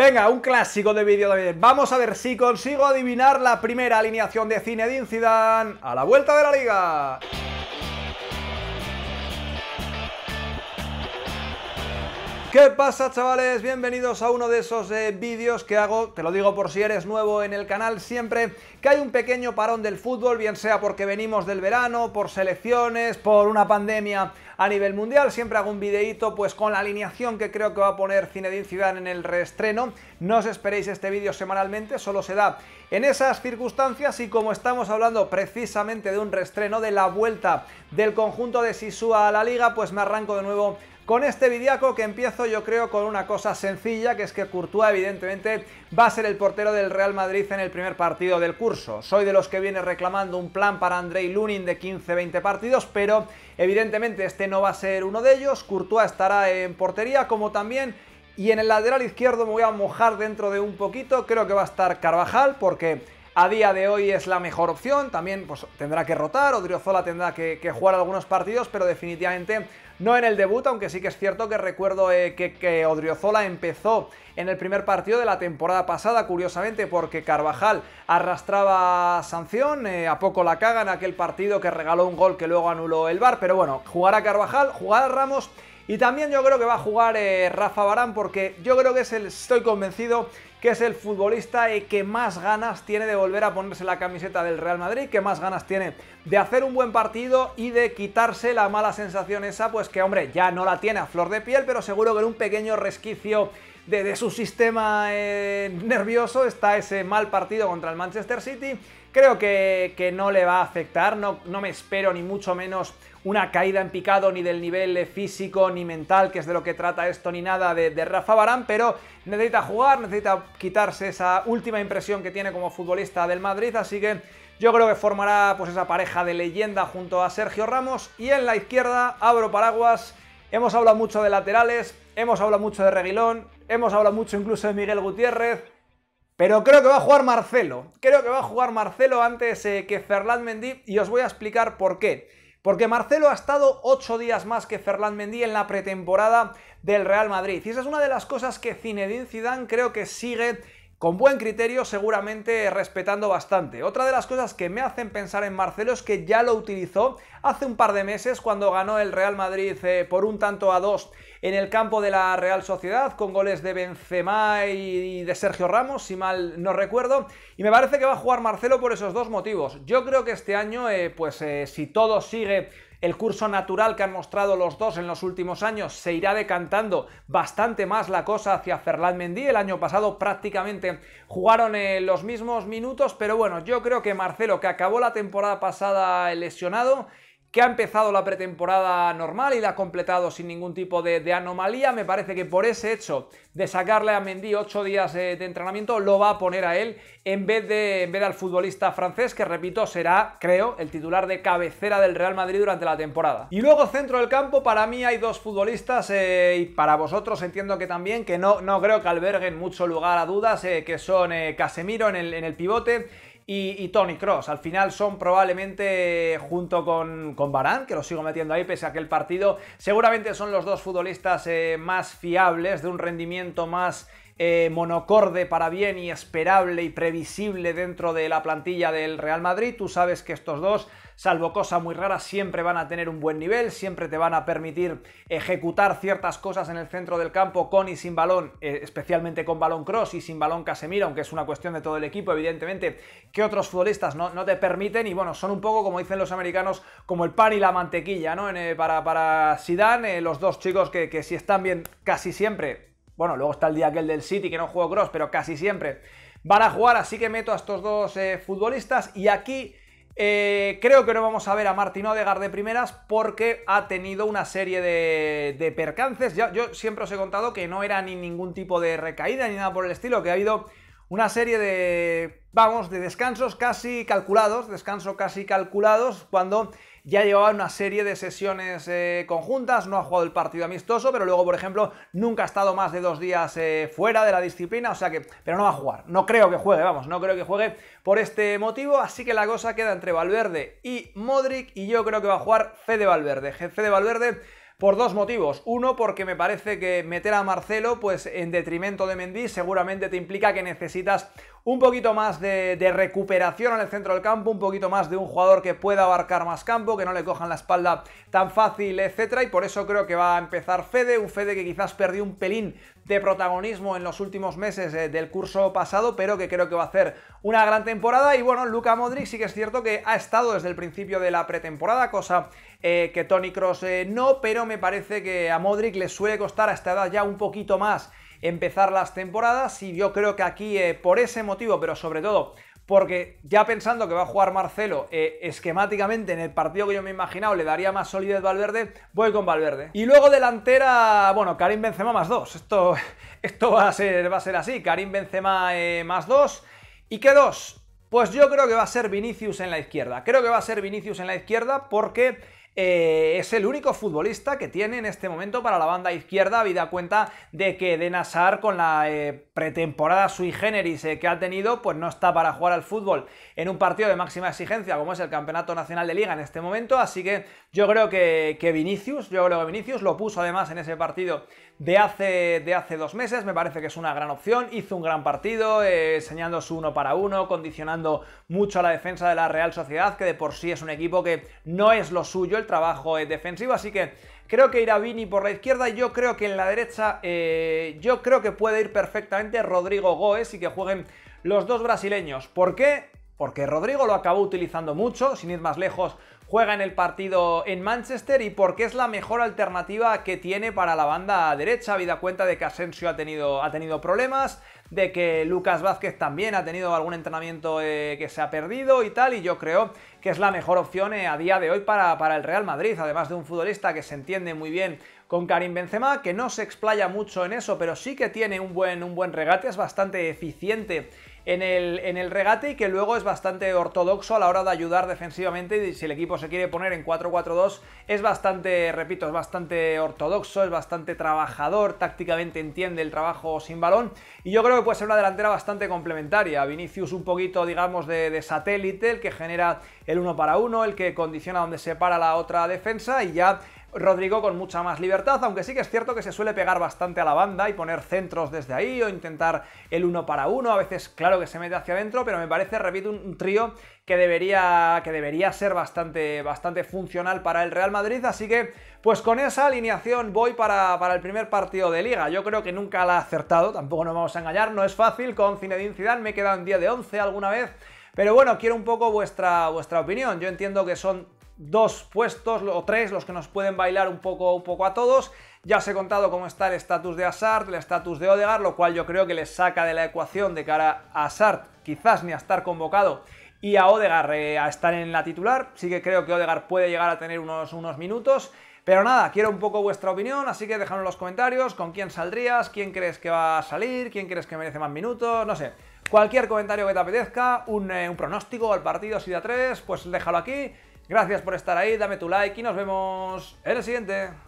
Venga, un clásico de vídeo también. Vamos a ver si consigo adivinar la primera alineación de cine de Zidane a la vuelta de la liga. ¿Qué pasa chavales? Bienvenidos a uno de esos eh, vídeos que hago, te lo digo por si eres nuevo en el canal, siempre que hay un pequeño parón del fútbol, bien sea porque venimos del verano, por selecciones, por una pandemia a nivel mundial, siempre hago un videíto pues con la alineación que creo que va a poner Zinedine Ciudad en el reestreno. No os esperéis este vídeo semanalmente, solo se da en esas circunstancias y como estamos hablando precisamente de un reestreno de la vuelta del conjunto de Sisúa a la liga, pues me arranco de nuevo con este vidiaco que empiezo yo creo con una cosa sencilla, que es que Courtois evidentemente va a ser el portero del Real Madrid en el primer partido del curso. Soy de los que viene reclamando un plan para Andrei Lunin de 15-20 partidos, pero evidentemente este no va a ser uno de ellos. Courtois estará en portería, como también y en el lateral izquierdo me voy a mojar dentro de un poquito, creo que va a estar Carvajal porque a día de hoy es la mejor opción. También pues, tendrá que rotar, Odriozola tendrá que, jugar algunos partidos, pero definitivamente no en el debut, aunque sí que es cierto que recuerdo eh, que, que Odriozola empezó en el primer partido de la temporada pasada, curiosamente porque Carvajal arrastraba sanción, eh, a poco la caga en aquel partido que regaló un gol que luego anuló el VAR, pero bueno, jugar a Carvajal, a Ramos y también yo creo que va a jugar eh, Rafa Barán porque yo creo que es el, estoy convencido que es el futbolista que más ganas tiene de volver a ponerse la camiseta del Real Madrid, que más ganas tiene de hacer un buen partido y de quitarse la mala sensación esa, pues que hombre, ya no la tiene a flor de piel, pero seguro que en un pequeño resquicio de, su sistema eh, nervioso está ese mal partido contra el Manchester City Creo que, no le va a afectar, no, no me espero ni mucho menos una caída en picado ni del nivel físico ni mental, que es de lo que trata esto, ni nada de, Rafa Barán, pero necesita jugar, necesita quitarse esa última impresión que tiene como futbolista del Madrid, así que yo creo que formará pues esa pareja de leyenda junto a Sergio Ramos y en la izquierda abro paraguas. Hemos hablado mucho de laterales, hemos hablado mucho de Reguilón, hemos hablado mucho incluso de Miguel Gutiérrez, pero creo que va a jugar Marcelo. Creo que va a jugar Marcelo antes eh, que Ferland Mendy y os voy a explicar por qué. Porque Marcelo ha estado 8 días más que Ferland Mendy en la pretemporada del Real Madrid. Y esa es una de las cosas que Zinedine Zidane creo que sigue con buen criterio, seguramente respetando bastante. Otra de las cosas que me hacen pensar en Marcelo es que ya lo utilizó hace un par de meses cuando ganó el Real Madrid eh, por un tanto a dos en el campo de la Real Sociedad con goles de Benzema y de Sergio Ramos, si mal no recuerdo. Y me parece que va a jugar Marcelo por esos dos motivos. Yo creo que este año, eh, pues eh, si todo sigue el curso natural que han mostrado los dos en los últimos años se irá decantando bastante más la cosa hacia Ferland Mendy. El año pasado prácticamente jugaron en eh, los mismos minutos, pero bueno, yo creo que Marcelo, que acabó la temporada pasada lesionado, que ha empezado la pretemporada normal y la ha completado sin ningún tipo de, anomalía. Me parece que por ese hecho de sacarle a Mendy ocho días de, entrenamiento, lo va a poner a él en vez, de, en al futbolista francés, que repito, será, creo, el titular de cabecera del Real Madrid durante la temporada. Y luego centro del campo, para mí hay dos futbolistas eh, y para vosotros entiendo que también, que no, no creo que alberguen mucho lugar a dudas, eh, que son eh, Casemiro en el, en el pivote y, Tony Cross. Al final son probablemente, junto con, con Barán, que lo sigo metiendo ahí pese a que el partido, seguramente son los dos futbolistas eh, más fiables, de un rendimiento más eh, monocorde para bien y esperable y previsible dentro de la plantilla del Real Madrid. Tú sabes que estos dos salvo cosa muy rara, siempre van a tener un buen nivel, siempre te van a permitir ejecutar ciertas cosas en el centro del campo con y sin balón, eh, especialmente con balón cross y sin balón Casemiro, aunque es una cuestión de todo el equipo, evidentemente, que otros futbolistas no, no te permiten. Y bueno, son un poco, como dicen los americanos, como el pan y la mantequilla, ¿no? Eh, para, para Zidane, eh, los dos chicos que, si están bien casi siempre, bueno, luego está el día aquel del City que no juego cross, pero casi siempre van a jugar, así que meto a estos dos futbolistas y aquí eh, creo que no vamos a ver a Martín Odegar de primeras porque ha tenido una serie de, percances. Ya, yo siempre os he contado que no era ni ningún tipo de recaída ni nada por el estilo, que ha habido una serie de, vamos, de descansos casi calculados, descanso casi calculados, cuando ya llevaba una serie de sesiones eh, conjuntas, no ha jugado el partido amistoso, pero luego, por ejemplo, nunca ha estado más de dos días eh, fuera de la disciplina, o sea que, pero no va a jugar, no creo que juegue, vamos, no creo que juegue por este motivo, así que la cosa queda entre Valverde y Modric, y yo creo que va a jugar de Valverde. jefe de Valverde por dos motivos. Uno, porque me parece que meter a Marcelo, pues en detrimento de Mendy, seguramente te implica que necesitas un poquito más de, recuperación en el centro del campo, un poquito más de un jugador que pueda abarcar más campo, que no le cojan la espalda tan fácil, etcétera. Y por eso creo que va a empezar Fede, un Fede que quizás perdió un pelín de protagonismo en los últimos meses eh, del curso pasado, pero que creo que va a hacer una gran temporada. Y bueno, Luca Modric sí que es cierto que ha estado desde el principio de la pretemporada, cosa eh, que Tony Cross eh, no, pero me parece que a Modric le suele costar a esta edad ya un poquito más empezar las temporadas y yo creo que aquí por ese motivo, pero sobre todo porque ya pensando que va a jugar Marcelo eh, esquemáticamente en el partido que yo me he imaginado le daría más solidez Valverde, voy con Valverde. Y luego delantera, bueno, Karim Benzema más dos. Esto, esto va, a ser, va a ser así, Karim Benzema eh, más dos. ¿Y qué dos? Pues yo creo que va a ser Vinicius en la izquierda. Creo que va a ser Vinicius en la izquierda porque eh, es el único futbolista que tiene en este momento para la banda izquierda, vida cuenta de que De Nazar con la pretemporada sui generis eh, que ha tenido, pues no está para jugar al fútbol en un partido de máxima exigencia como es el Campeonato Nacional de Liga en este momento, así que yo creo que, Vinicius, yo creo que Vinicius lo puso además en ese partido de hace, de hace dos meses, me parece que es una gran opción, hizo un gran partido, eh, enseñando su uno para uno, condicionando mucho a la defensa de la Real Sociedad, que de por sí es un equipo que no es lo suyo el trabajo es eh, defensivo, así que Creo que irá Vini por la izquierda. Yo creo que en la derecha, eh, yo creo que puede ir perfectamente Rodrigo Goes y que jueguen los dos brasileños. ¿Por qué? porque Rodrigo lo acabó utilizando mucho, sin ir más lejos, juega en el partido en Manchester y porque es la mejor alternativa que tiene para la banda derecha, habida cuenta de que Asensio ha tenido, ha tenido problemas, de que Lucas Vázquez también ha tenido algún entrenamiento eh, que se ha perdido y tal, y yo creo que es la mejor opción eh, a día de hoy para, para el Real Madrid, además de un futbolista que se entiende muy bien con Karim Benzema, que no se explaya mucho en eso, pero sí que tiene un buen, un buen regate, es bastante eficiente en el, en el regate y que luego es bastante ortodoxo a la hora de ayudar defensivamente y si el equipo se quiere poner en 4-4-2 es bastante, repito, es bastante ortodoxo, es bastante trabajador, tácticamente entiende el trabajo sin balón y yo creo que puede ser una delantera bastante complementaria. Vinicius un poquito, digamos, de, de satélite, el que genera el uno para uno, el que condiciona donde se para la otra defensa y ya Rodrigo con mucha más libertad, aunque sí que es cierto que se suele pegar bastante a la banda y poner centros desde ahí o intentar el uno para uno, a veces claro que se mete hacia adentro, pero me parece, repito, un trío que debería, que debería ser bastante, bastante funcional para el Real Madrid, así que pues con esa alineación voy para, el primer partido de Liga, yo creo que nunca la ha acertado, tampoco nos vamos a engañar, no es fácil, con Zinedine Zidane me en día de 11 alguna vez, pero bueno, quiero un poco vuestra, vuestra opinión, yo entiendo que son dos puestos o tres los que nos pueden bailar un poco, un poco a todos. Ya os he contado cómo está el estatus de Asart, el estatus de Odegar lo cual yo creo que les saca de la ecuación de cara a Assart, quizás ni a estar convocado, y a Odegar eh, a estar en la titular. Sí que creo que Odegar puede llegar a tener unos, unos minutos. Pero nada, quiero un poco vuestra opinión, así que déjanos en los comentarios con quién saldrías, quién crees que va a salir, quién crees que merece más minutos, no sé. Cualquier comentario que te apetezca, un, eh, pronóstico al partido si da tres, pues déjalo aquí. Gracias por estar ahí, dame tu like y nos vemos en el siguiente.